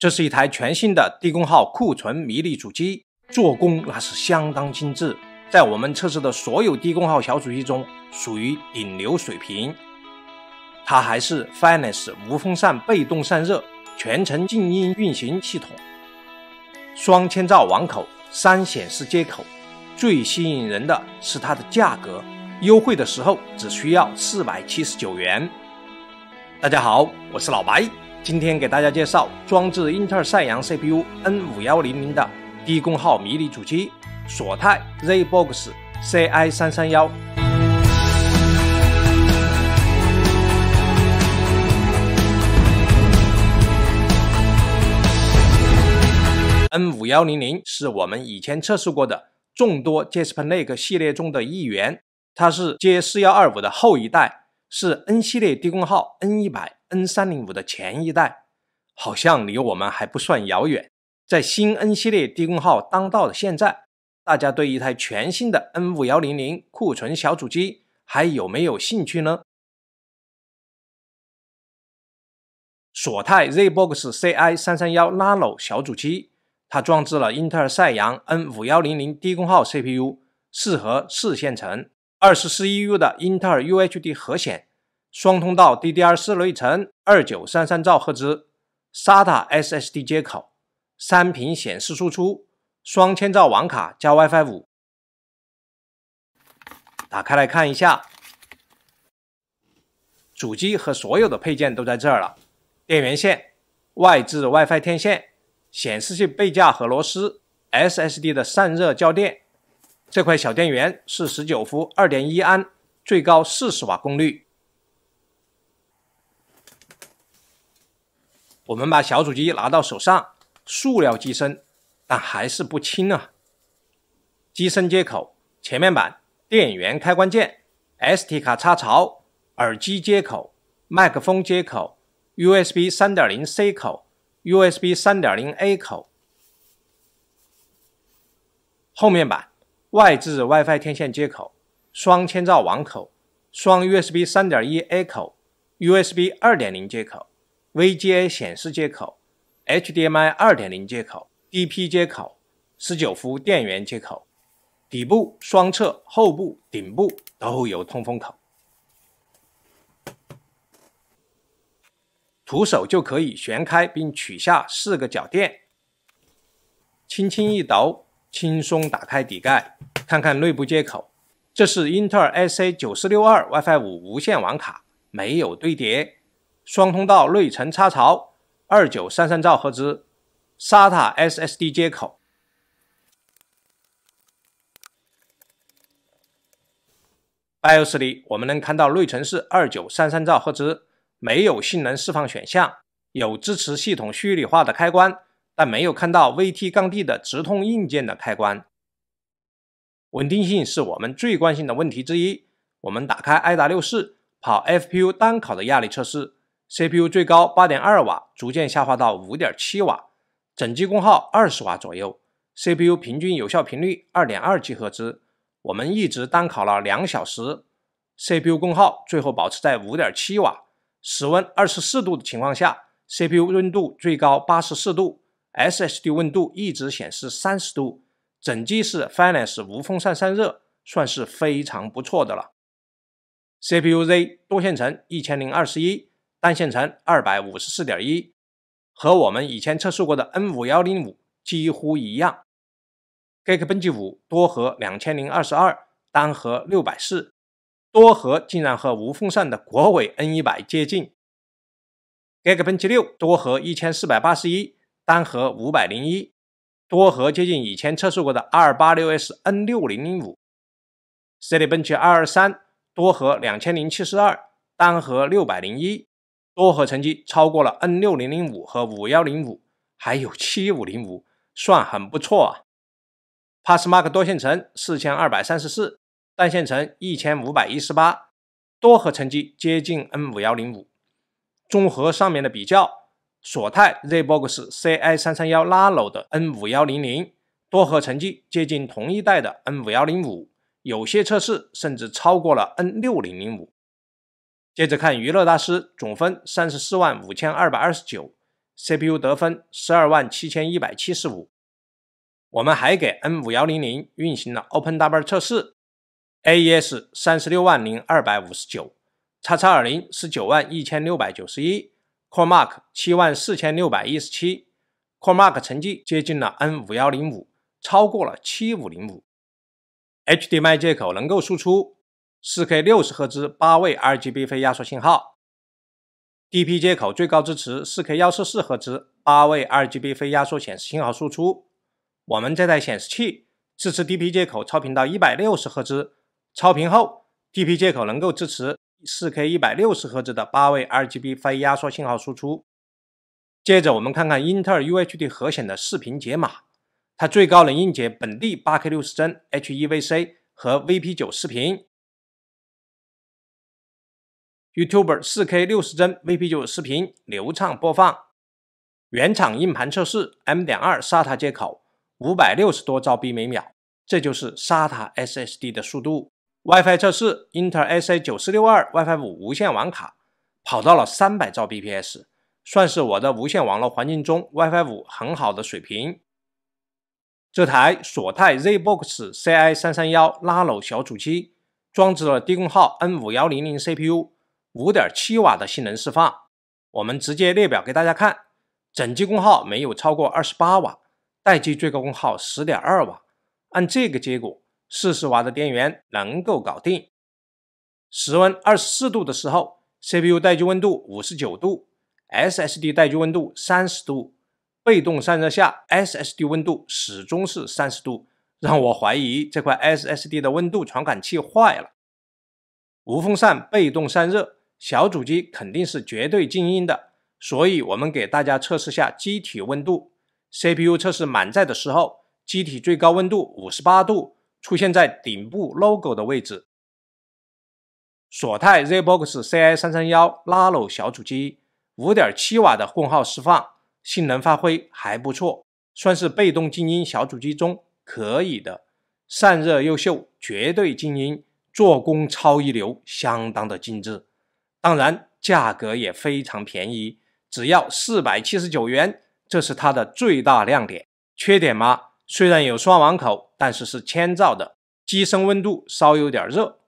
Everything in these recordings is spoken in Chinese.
这是一台全新的低功耗库存迷你主机，做工那是相当精致，在我们测试的所有低功耗小主机中，属于顶流水平。它还是 Finance 无风扇被动散热，全程静音运行系统，双千兆网口，三显示接口。最吸引人的是它的价格，优惠的时候只需要四百七十九元。大家好，我是老白。今天给大家介绍装置英特尔赛扬 CPU N 五幺零零的低功耗迷你主机索泰 Zbox CI 三三幺。N 五幺零零是我们以前测试过的众多 j a s p e r l a k e 系列中的一员，它是 J 四幺二五的后一代，是 N 系列低功耗 N 一百。N 三零五的前一代好像离我们还不算遥远。在新 N 系列低功耗当道的现在，大家对一台全新的 N 五幺零零库存小主机还有没有兴趣呢？索泰 Zbox CI 三三幺 Nano 小主机，它装置了英特尔赛扬 N 五幺零零低功耗 CPU，适合四线程，二十四一 U 的英特尔 UHD 核显。双通道 DDR 四内存，二九三三兆赫兹，SATA SSD 接口，三屏显示输出，双千兆网卡加 WiFi 五。打开来看一下，主机和所有的配件都在这儿了：电源线、外置 WiFi 天线、显示器背架和螺丝、SSD 的散热胶垫。这块小电源是十九伏二点一安，最高四十瓦功率。我们把小主机拿到手上，塑料机身，但还是不轻啊。机身接口：前面板、电源开关键、SD 卡插槽、耳机接口、麦克风接口、USB 3.0 C 口、USB 3.0 A 口。后面板：外置 WiFi 天线接口、双千兆网口、双 USB 3.1 A 口、USB 2.0接口。VGA 显示接口、HDMI 2.0接口、DP 接口、19伏电源接口，底部、双侧、后部、顶部都有通风口。徒手就可以旋开并取下四个脚垫，轻轻一抖，轻松打开底盖，看看内部接口。这是英特尔 AC9462 WiFi 五无线网卡，没有堆叠。双通道内存插槽，二九三三兆赫兹，SATA SSD 接口。BIOS 里我们能看到内存是二九三三兆赫兹，没有性能释放选项，有支持系统虚拟化的开关，但没有看到 VT-D 杠的直通硬件的开关。稳定性是我们最关心的问题之一。我们打开 i 达六四跑 FPU 单考的压力测试。CPU 最高八点二瓦，逐渐下滑到五点七瓦，整机功耗二十瓦左右。CPU 平均有效频率二点二 h 赫兹。我们一直单烤了两小时，CPU 功耗最后保持在五点七瓦，室温二十四度的情况下，CPU 温度最高八十四度，SSD 温度一直显示三十度，整机是 f i n a n c e 无风扇散热，算是非常不错的了。CPU Z 多线程一千零二十一。单线程二百五十四点一，和我们以前测试过的 N 五幺零五几乎一样。Gekbench 五多核两千零二十二，单核六百四，多核竟然和无风扇的国伟 N 一百接近。Gekbench 六多核一千四百八十一，单核五百零一，多核接近以前测试过的 R 八六 S N 六零零五。CityBench 二二三多核两千零七十二，单核六百零一。多核成绩超过了 N 六零零五和五幺零五，还有七五零五，算很不错啊。PassMark 多线程四千二百三十四，单线程一千五百一十八，多核成绩接近 N 五幺零五。综合上面的比较，索泰 Zbox CI 三三幺拉拢的 N 五幺零零多核成绩接近同一代的 N 五幺零五，有些测试甚至超过了 N 六零零五。接着看娱乐大师总分三十四万五千二百二十九，CPU 得分十二万七千一百七十五。我们还给 N 五幺零零运行了 OpenW 测试，AES 三十六万零二百五十九叉叉二零十九万一千六百九十一，Core Mark 七万四千六百一十七，Core Mark 成绩接近了 N 五幺零五，超过了七五零五。HDMI 接口能够输出。四 K 六十赫兹八位 RGB 非压缩信号，DP 接口最高支持四 K 幺四四赫兹八位 RGB 非压缩显示信号输出。我们这台显示器支持 DP 接口超频到一百六十赫兹，超频后 DP 接口能够支持四 K 一百六十赫兹的八位 RGB 非压缩信号输出。接着我们看看英特尔 UHD 核显的视频解码，它最高能硬解本地八 K 六十帧 HEVC 和 VP 九视频。YouTube 四 K 六十帧 VP9 视频流畅播放，原厂硬盘测试 M 点二 SATA 接口五百六十多兆 B 每秒，这就是 SATA SSD 的速度。WiFi 测试 i n t e a 9九四六二 WiFi 五无线网卡跑到了三百兆 BPS，算是我的无线网络环境中 WiFi 五很好的水平。这台索泰 Zbox CI 三三幺拉拢小主机，装置了低功耗 N 五幺零零 CPU。五点七瓦的性能释放，我们直接列表给大家看，整机功耗没有超过二十八瓦，待机最高功耗十点二瓦。按这个结果，四十瓦的电源能够搞定。室温二十四度的时候，CPU 待机温度五十九度，SSD 待机温度三十度。被动散热下，SSD 温度始终是三十度，让我怀疑这块 SSD 的温度传感器坏了。无风扇被动散热。小主机肯定是绝对静音的，所以我们给大家测试下机体温度。CPU 测试满载的时候，机体最高温度五十八度，出现在顶部 Logo 的位置。索泰 Zbox CI 三三幺 l o 小主机，五点七瓦的功耗释放，性能发挥还不错，算是被动静音小主机中可以的。散热优秀，绝对静音，做工超一流，相当的精致。当然，价格也非常便宜，只要四百七十九元，这是它的最大亮点。缺点吗？虽然有双网口，但是是千兆的，机身温度稍有点热。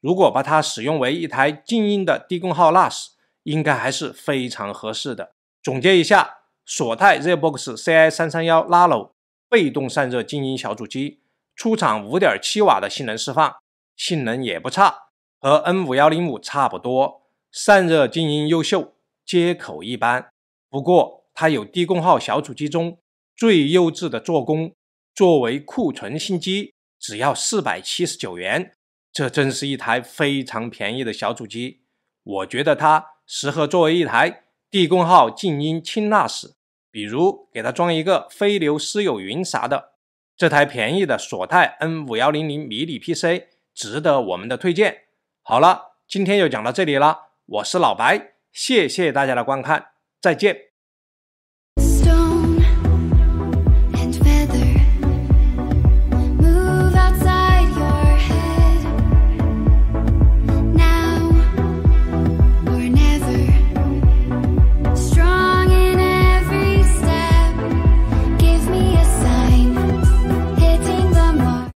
如果把它使用为一台静音的低功耗 NAS，应该还是非常合适的。总结一下，索泰 Zbox CI 三三幺 Lalo 被动散热静音小主机，出厂五点七瓦的性能释放，性能也不差，和 N 五幺零五差不多。散热静音优秀，接口一般，不过它有低功耗小主机中最优质的做工，作为库存新机只要四百七十九元，这真是一台非常便宜的小主机。我觉得它适合作为一台低功耗静音轻 NAS，比如给它装一个飞流私有云啥的。这台便宜的索泰 N 五幺零零迷你 PC 值得我们的推荐。好了，今天就讲到这里了。我是老白，谢谢大家的观看，再见。